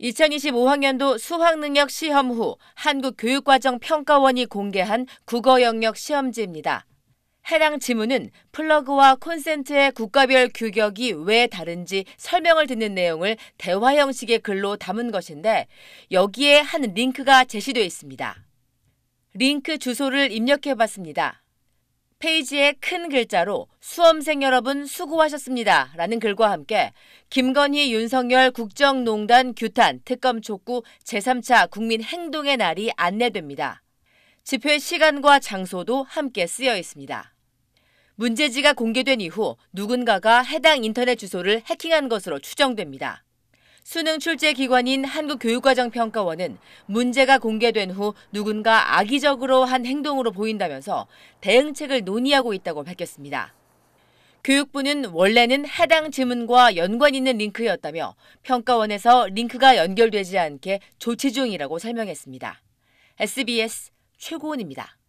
2025학년도 수학능력 시험 후 한국교육과정평가원이 공개한 국어 영역 시험지입니다. 해당 지문은 플러그와 콘센트의 국가별 규격이 왜 다른지 설명을 듣는 내용을 대화 형식의 글로 담은 것인데 여기에 한 링크가 제시되어 있습니다. 링크 주소를 입력해 봤습니다. 페이지에 큰 글자로 수험생 여러분 수고하셨습니다. 라는 글과 함께 김건희 윤석열 국정농단 규탄 특검 촉구 제3차 국민 행동의 날이 안내됩니다. 집회 시간과 장소도 함께 쓰여 있습니다. 문제지가 공개된 이후 누군가가 해당 인터넷 주소를 해킹한 것으로 추정됩니다. 수능 출제 기관인 한국교육과정평가원은 문제가 공개된 후 누군가 악의적으로 한 행동으로 보인다면서 대응책을 논의하고 있다고 밝혔습니다. 교육부는 원래는 해당 지문과 연관 있는 링크였다며 평가원에서 링크가 연결되지 않게 조치 중이라고 설명했습니다. SBS 최고원입니다